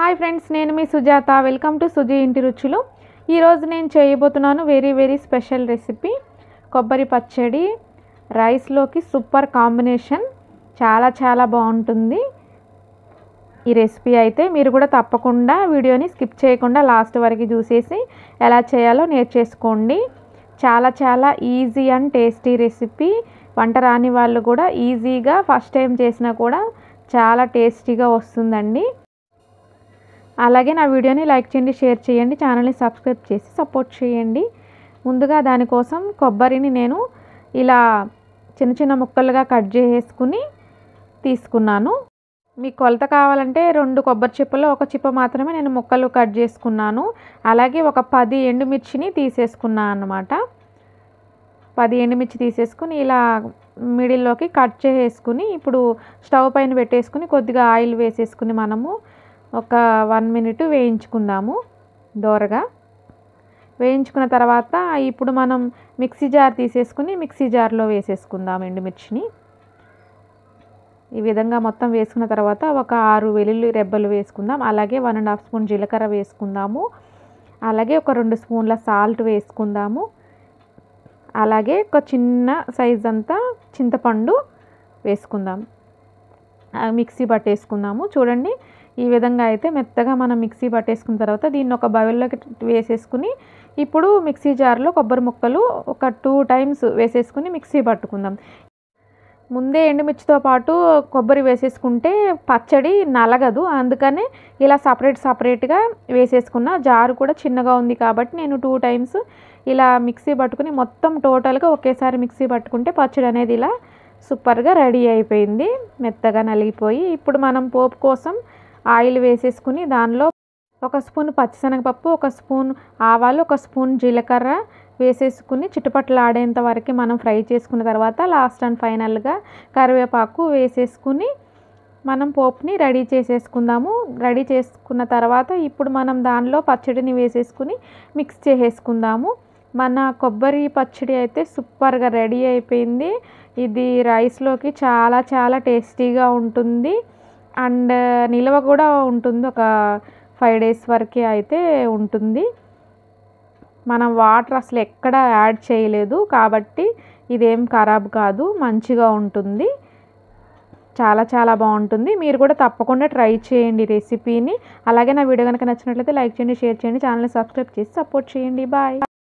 hi friends నేను మీ Sujatha welcome to Suji ఇంటి రుచులు ఈరోజు నేను చేయబోతున్నాను వెరీ వెరీ స్పెషల్ రెసిపీ కొబ్బరి పచ్చడి రైస్లోకి సూపర్ కాంబినేషన్ చాలా చాలా బాగుంటుంది ఈ రెసిపీ అయితే మీరు కూడా తప్పకుండా వీడియోని స్కిప్ చేయకుండా లాస్ట్ వరకు చూసేసి ఎలా చేయాలో నేర్చేసుకోండి చాలా చాలా ఈజీ అండ్ టేస్టీ రెసిపీ వంట రాని వాళ్ళు కూడా ఈజీగా ఫస్ట్ టైం చేసినా కూడా చాలా టేస్టీగా వస్తుందండి అలాగే నా వీడియోని లైక్ చేయండి షేర్ చేయండి ఛానల్ని సబ్స్క్రైబ్ చేసి సపోర్ట్ చేయండి ముందుగా దానికోసం కొబ్బరిని నేను ఇలా చిన్న చిన్న ముక్కలుగా కట్ చేసుకుని తీసుకున్నాను మీకు కొలత కావాలంటే రెండు కొబ్బరి చిప్పలో ఒక చిప్ప మాత్రమే నేను ముక్కలు కట్ చేసుకున్నాను అలాగే ఒక పది ఎండుమిర్చిని తీసేసుకున్నాను అన్నమాట పది ఎండుమిర్చి తీసేసుకుని ఇలా మిడిల్లోకి కట్ చేసుకుని ఇప్పుడు స్టవ్ పైన పెట్టేసుకుని కొద్దిగా ఆయిల్ వేసేసుకుని మనము ఒక వన్ మినిట్ వేయించుకుందాము దోరగా వేయించుకున్న తర్వాత ఇప్పుడు మనం మిక్సీ జార్ తీసేసుకుని మిక్సీ జార్లో వేసేసుకుందాం ఎండుమిర్చిని ఈ విధంగా మొత్తం వేసుకున్న తర్వాత ఒక ఆరు వెల్లుల్లి రెబ్బలు వేసుకుందాం అలాగే వన్ అండ్ హాఫ్ స్పూన్ జీలకర్ర వేసుకుందాము అలాగే ఒక రెండు స్పూన్ల సాల్ట్ వేసుకుందాము అలాగే ఒక చిన్న సైజ్ అంతా చింతపండు వేసుకుందాం మిక్సీ పట్టేసుకుందాము చూడండి ఈ విధంగా అయితే మెత్తగా మనం మిక్సీ పట్టేసుకున్న తర్వాత దీన్ని ఒక బవిల్లోకి వేసేసుకుని ఇప్పుడు మిక్సీ జార్లో కొబ్బరి ముక్కలు ఒక టూ టైమ్స్ వేసేసుకుని మిక్సీ పట్టుకుందాం ముందే ఎండుమిర్చితో పాటు కొబ్బరి వేసేసుకుంటే పచ్చడి నలగదు అందుకనే ఇలా సపరేట్ సపరేట్గా వేసేసుకున్న జారు కూడా చిన్నగా ఉంది కాబట్టి నేను టూ టైమ్స్ ఇలా మిక్సీ పట్టుకుని మొత్తం టోటల్గా ఒకేసారి మిక్సీ పట్టుకుంటే పచ్చడి అనేది ఇలా సూపర్గా రెడీ అయిపోయింది మెత్తగా నలిగిపోయి ఇప్పుడు మనం పోపు కోసం ఆయిల్ వేసేసుకుని దానిలో ఒక స్పూన్ పచ్చిశనగపప్పు ఒక స్పూన్ ఆవాలు ఒక స్పూన్ జీలకర్ర వేసేసుకుని చిటపట్లాడేంత వరకు మనం ఫ్రై చేసుకున్న తర్వాత లాస్ట్ అండ్ ఫైనల్గా కరివేపాకు వేసేసుకుని మనం పోపుని రెడీ చేసేసుకుందాము రెడీ చేసుకున్న తర్వాత ఇప్పుడు మనం దానిలో పచ్చడిని వేసేసుకుని మిక్స్ చేసేసుకుందాము మన కొబ్బరి పచ్చడి అయితే సూపర్గా రెడీ అయిపోయింది ఇది రైస్లోకి చాలా చాలా టేస్టీగా ఉంటుంది అండ్ నిల్వ కూడా ఉంటుంది ఒక ఫైవ్ డేస్ వరకే అయితే ఉంటుంది మనం వాటర్ అసలు ఎక్కడ యాడ్ చేయలేదు కాబట్టి ఇదేం ఖరాబ్ కాదు మంచిగా ఉంటుంది చాలా చాలా బాగుంటుంది మీరు కూడా తప్పకుండా ట్రై చేయండి రెసిపీని అలాగే నా వీడియో కనుక నచ్చినట్లయితే లైక్ చేయండి షేర్ చేయండి ఛానల్ని సబ్స్క్రైబ్ చేసి సపోర్ట్ చేయండి బాయ్